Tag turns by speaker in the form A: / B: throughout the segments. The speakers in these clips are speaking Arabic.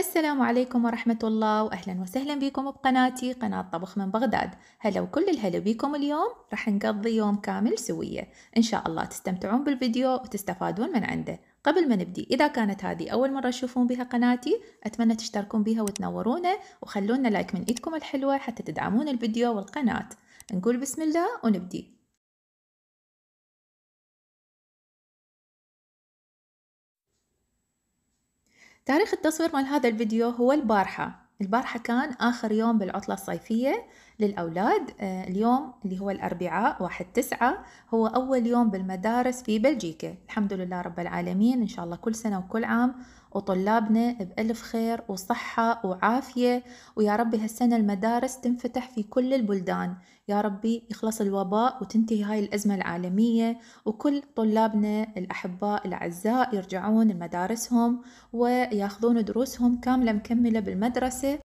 A: السلام عليكم ورحمة الله وأهلا وسهلا بكم بقناتي قناة طبخ من بغداد هلا وكل الهلا بكم اليوم رح نقضي يوم كامل سوية إن شاء الله تستمتعون بالفيديو وتستفادون من عنده قبل ما نبدي إذا كانت هذه أول مرة تشوفون بها قناتي أتمنى تشتركون بها وتنورونا وخلونا لايك من إيدكم الحلوة حتى تدعمون الفيديو والقناة نقول بسم الله ونبدي تاريخ التصوير مال هذا الفيديو هو البارحة البارحة كان آخر يوم بالعطلة الصيفية للأولاد آه، اليوم اللي هو الأربعاء واحد تسعة هو أول يوم بالمدارس في بلجيكا الحمد لله رب العالمين إن شاء الله كل سنة وكل عام وطلابنا بألف خير وصحة وعافية ويا ربي هالسنة المدارس تنفتح في كل البلدان يا ربي يخلص الوباء وتنتهي هاي الأزمة العالمية وكل طلابنا الأحباء الأعزاء يرجعون لمدارسهم وياخذون دروسهم كاملة مكملة بالمدرسة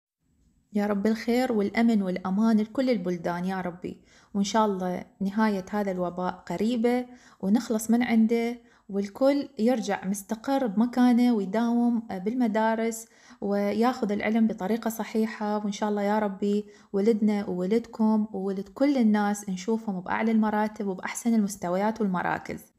A: يا رب الخير والأمن والأمان لكل البلدان يا ربي وإن شاء الله نهاية هذا الوباء قريبة ونخلص من عنده والكل يرجع مستقر بمكانه ويداوم بالمدارس وياخذ العلم بطريقة صحيحة وإن شاء الله يا ربي ولدنا وولدكم وولد كل الناس نشوفهم بأعلى المراتب وبأحسن المستويات والمراكز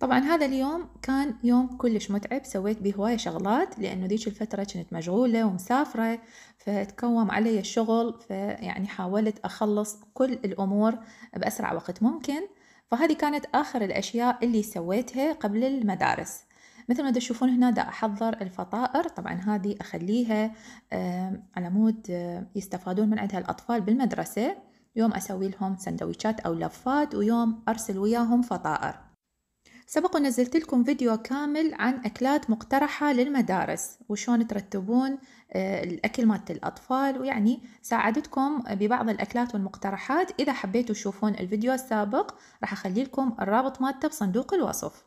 A: طبعا هذا اليوم كان يوم كلش متعب سويت به هواية شغلات لأنه ذيك الفترة كنت مشغولة ومسافرة فتكوم علي الشغل فيعني حاولت أخلص كل الأمور بأسرع وقت ممكن فهذه كانت آخر الأشياء اللي سويتها قبل المدارس مثل ما تشوفون هنا دا أحضر الفطائر طبعا هذه أخليها على مود يستفادون من عندها الأطفال بالمدرسة يوم أسوي لهم سندويشات أو لفات ويوم أرسل وياهم فطائر سبق ونزلت لكم فيديو كامل عن أكلات مقترحة للمدارس وشون ترتبون آه، الأكل مالت الأطفال ويعني ساعدتكم ببعض الأكلات والمقترحات إذا حبيتوا تشوفون الفيديو السابق راح أخلي لكم الرابط مالته بصندوق الوصف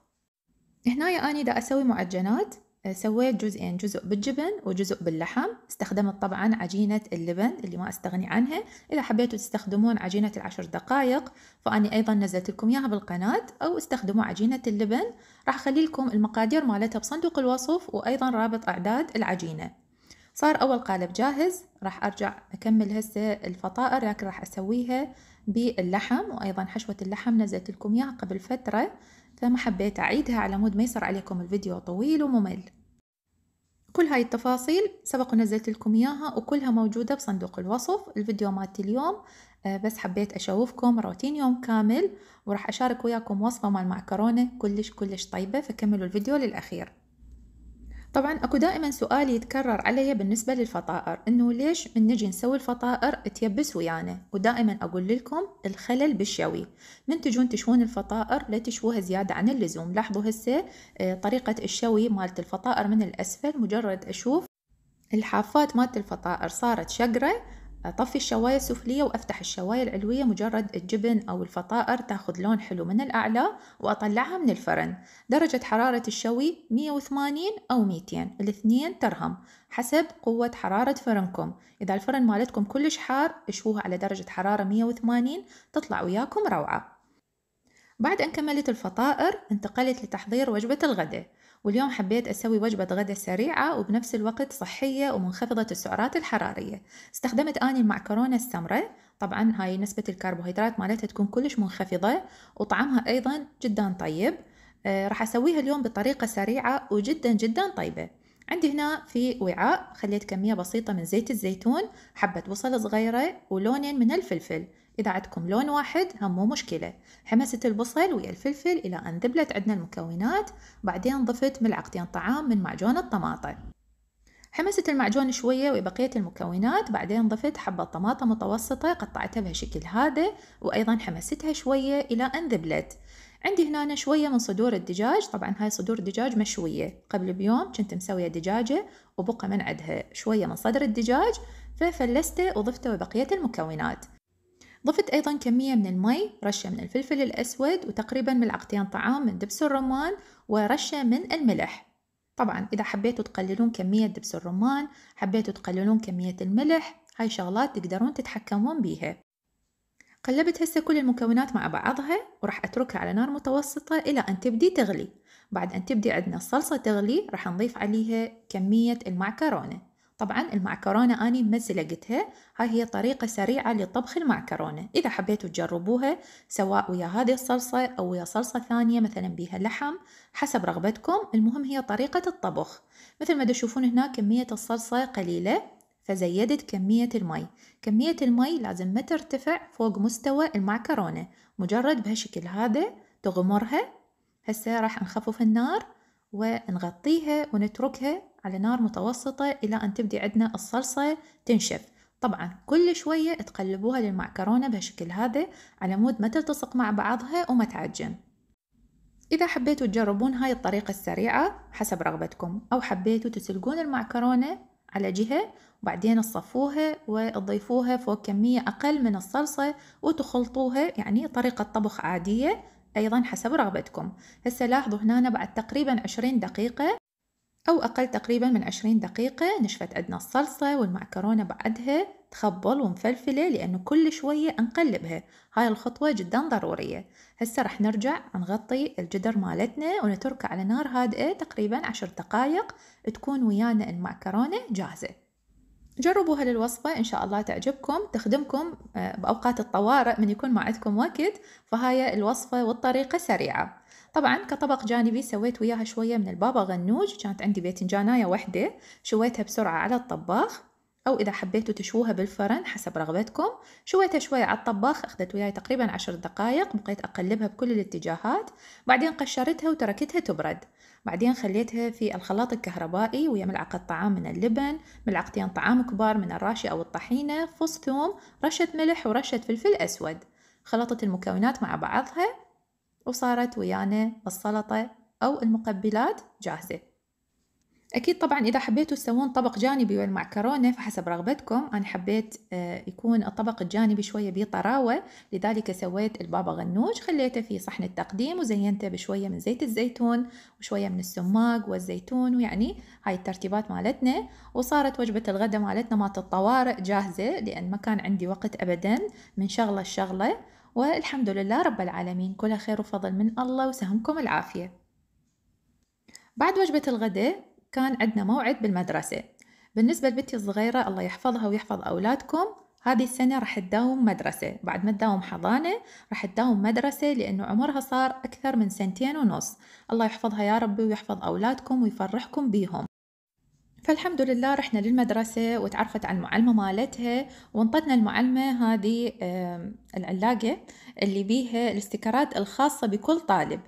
A: هنا أنا دا أسوي معجنات سويت جزئين جزء بالجبن وجزء باللحم استخدمت طبعا عجينة اللبن اللي ما استغني عنها إذا حبيتوا تستخدمون عجينة العشر دقائق فأني أيضا نزلت لكم إياها بالقناة أو استخدموا عجينة اللبن راح أخلي لكم المقادير مالتها بصندوق الوصف وأيضا رابط أعداد العجينة صار أول قالب جاهز راح أرجع أكمل هسه الفطائر لكن راح أسويها باللحم وأيضا حشوة اللحم نزلت لكم إياها قبل فترة فما حبيت أعيدها على مود ما يصير عليكم الفيديو طويل وممل كل هاي التفاصيل سبق ونزلت لكم إياها وكلها موجودة بصندوق الوصف الفيديو مالتي اليوم آه، بس حبيت أشوفكم روتين يوم كامل وراح أشارك وياكم وصفة مع المعكرونة كلش كلش طيبة فكملوا الفيديو للأخير طبعا اكو دائما سؤال يتكرر علي بالنسبة للفطائر انه ليش من نجي نسوي الفطائر تيبس ويانا ودائما اقول لكم الخلل بالشوي من تجون تشوون الفطائر لا تشوها زيادة عن اللزوم لاحظوا هسه آه، طريقة الشوي مالت الفطائر من الاسفل مجرد اشوف الحافات مالت الفطائر صارت شقرة أطفي الشواية السفلية وأفتح الشواية العلوية مجرد الجبن أو الفطائر تاخذ لون حلو من الأعلى وأطلعها من الفرن درجة حرارة الشوي 180 أو 200 الاثنين ترهم حسب قوة حرارة فرنكم إذا الفرن مالتكم كلش حار اشوه على درجة حرارة 180 تطلع وياكم روعة بعد أن كملت الفطائر انتقلت لتحضير وجبة الغداء واليوم حبيت أسوي وجبة غدا سريعة وبنفس الوقت صحية ومنخفضة السعرات الحرارية استخدمت أني المعكرونة السمرة طبعا هاي نسبة الكربوهيدرات مالتها تكون كلش منخفضة وطعمها أيضا جدا طيب آه راح أسويها اليوم بطريقة سريعة وجدا جدا طيبة عندي هنا في وعاء خليت كمية بسيطة من زيت الزيتون حبة بصل صغيرة ولونين من الفلفل إذا عندكم لون واحد هم مو مشكلة حمست البصل ويا الفلفل إلى أن ذبلت عندنا المكونات بعدين ضفت ملعقتين طعام من معجون الطماطة حمست المعجون شوية وبقية المكونات بعدين ضفت حبة طماطة متوسطة قطعتها بهالشكل هذا وأيضا حمستها شوية إلى أن ذبلت عندي هنا شوية من صدور الدجاج طبعا هاي صدور دجاج مشوية قبل بيوم كنت مسوية دجاجة وبقى من عدها شوية من صدر الدجاج ففلسته وضفته وبقية المكونات ضفت أيضا كمية من المي رشة من الفلفل الأسود وتقريبا ملعقتين طعام من دبس الرمان ورشة من الملح طبعا إذا حبيتوا تقللون كمية دبس الرمان حبيتوا تقللون كمية الملح هاي شغلات تقدرون تتحكمون بيها قلبت هسه كل المكونات مع بعضها وراح أتركها على نار متوسطة إلى أن تبدي تغلي بعد أن تبدي عندنا الصلصة تغلي راح نضيف عليها كمية المعكرونة طبعا المعكرونة أني ما سلقتها هاي هي طريقة سريعة لطبخ المعكرونة إذا حبيتوا تجربوها سواء ويا هذه الصلصة أو ويا صلصة ثانية مثلا بيها لحم حسب رغبتكم المهم هي طريقة الطبخ مثل ما تشوفون هنا كمية الصلصة قليلة فزيدت كمية المي كمية المي لازم ما ترتفع فوق مستوى المعكرونة مجرد بهالشكل هذا تغمرها هسه راح نخفف النار ونغطيها ونتركها على نار متوسطة إلى أن تبدي عندنا الصلصة تنشف طبعا كل شوية تقلبوها للمعكرونة بهالشكل هذا على مود ما تلتصق مع بعضها وما تعجن إذا حبيتوا تجربون هاي الطريقة السريعة حسب رغبتكم أو حبيتوا تسلقون المعكرونة على جهة وبعدين تصفوها وتضيفوها فوق كمية أقل من الصلصة وتخلطوها يعني طريقة طبخ عادية أيضا حسب رغبتكم هسه لاحظوا هنا بعد تقريبا 20 دقيقة أو أقل تقريبا من 20 دقيقة نشفت عندنا الصلصة والمعكرونة بعدها تخبل ومفلفلة لأنه كل شوية نقلبها هاي الخطوة جدا ضرورية هسه رح نرجع نغطي الجدر مالتنا ونتركه على نار هادئة تقريبا عشر دقايق تكون ويانا المعكرونة جاهزة جربوا هالوصفة إن شاء الله تعجبكم تخدمكم آه، بأوقات الطوارئ من يكون ما عندكم وقت فهاي الوصفة والطريقة سريعة طبعا كطبق جانبي سويت وياها شوية من البابا غنوج كانت عندي باذنجاناية وحدة شويتها بسرعة على الطباخ أو إذا حبيتوا تشوها بالفرن حسب رغبتكم شويتها شوية على الطباخ أخذت وياي تقريبا عشر دقايق بقيت أقلبها بكل الاتجاهات بعدين قشرتها وتركتها تبرد بعدين خليتها في الخلاط الكهربائي ويا ملعقة طعام من اللبن ملعقتين طعام كبار من الراشي أو الطحينة فص ثوم رشة ملح ورشة فلفل أسود خلطت المكونات مع بعضها وصارت ويانا السلطة أو المقبلات جاهزة أكيد طبعا إذا حبيتوا تسوون طبق جانبي والمعكرونة فحسب رغبتكم أنا حبيت آه، يكون الطبق الجانبي شوية بطراوة لذلك سويت البابا غنوج خليته في صحن التقديم وزينته بشوية من زيت الزيتون وشوية من السماق والزيتون ويعني هاي الترتيبات مالتنا وصارت وجبة الغداء مالتنا مالت الطوارئ جاهزة لأن ما كان عندي وقت أبدا من شغلة لشغلة والحمد لله رب العالمين كل خير وفضل من الله وسهمكم العافية بعد وجبة الغداء كان عندنا موعد بالمدرسة بالنسبة لبنتي الصغيرة الله يحفظها ويحفظ أولادكم هذه السنة راح تداوم مدرسة بعد ما تداوم حضانة راح تداوم مدرسة لأنه عمرها صار أكثر من سنتين ونص الله يحفظها يا ربي ويحفظ أولادكم ويفرحكم بيهم فالحمد لله رحنا للمدرسة وتعرفت على المعلمة مالتها وانطتنا المعلمة هذه العلاقة اللي بيها الاستيكرات الخاصة بكل طالب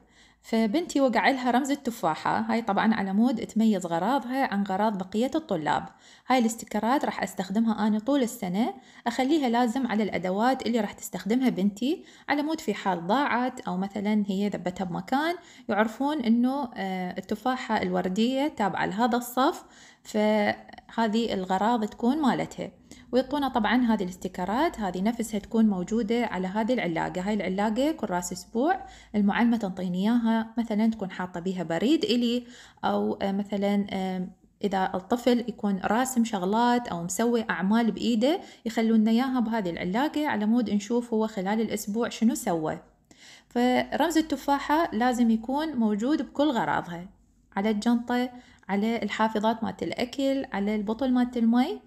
A: فبنتي وقع لها رمز التفاحة هاي طبعا على مود تميز غراضها عن غراض بقية الطلاب هاي الاستكرات راح استخدمها أنا طول السنة أخليها لازم على الأدوات اللي راح تستخدمها بنتي على مود في حال ضاعت أو مثلا هي ذبتها بمكان يعرفون أنه آه، التفاحة الوردية تابعة لهذا الصف فهذه الغراض تكون مالتها ويعطونا طبعا هذه الاستيكرات هذه نفسها تكون موجودة على هذه العلاقة هاي العلاقة كل راس أسبوع المعلمة تنطيني إياها مثلا تكون حاطة بيها بريد إلي أو آه، مثلا إذا الطفل يكون راسم شغلات أو مسوي أعمال بإيده يخلونا إياها بهذه العلاقة على مود نشوف هو خلال الأسبوع شنو سوى فرمز التفاحة لازم يكون موجود بكل غراضها على الجنطة على الحافظات مالت الأكل على البطل مالت المي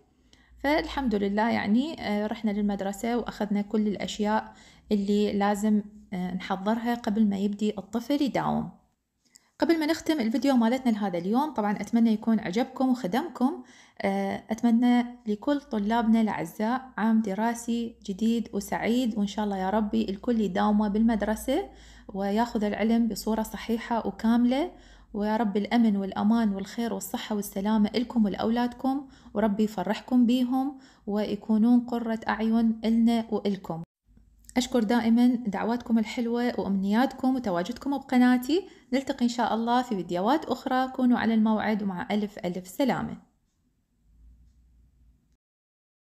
A: فالحمد لله يعني آه، رحنا للمدرسة وأخذنا كل الأشياء اللي لازم آه، نحضرها قبل ما يبدي الطفل يداوم قبل ما نختم الفيديو مالتنا لهذا اليوم طبعا أتمنى يكون عجبكم وخدمكم آه، أتمنى لكل طلابنا الأعزاء عام دراسي جديد وسعيد وإن شاء الله يا ربي الكل يداومه بالمدرسة وياخذ العلم بصورة صحيحة وكاملة ويا رب الأمن والأمان والخير والصحة والسلامة لكم ولأولادكم وربي يفرحكم بيهم ويكونون قرة أعين إلنا وإلكم أشكر دائما دعواتكم الحلوة وأمنياتكم وتواجدكم بقناتي نلتقي إن شاء الله في فيديوهات أخرى كونوا على الموعد ومع ألف ألف سلامة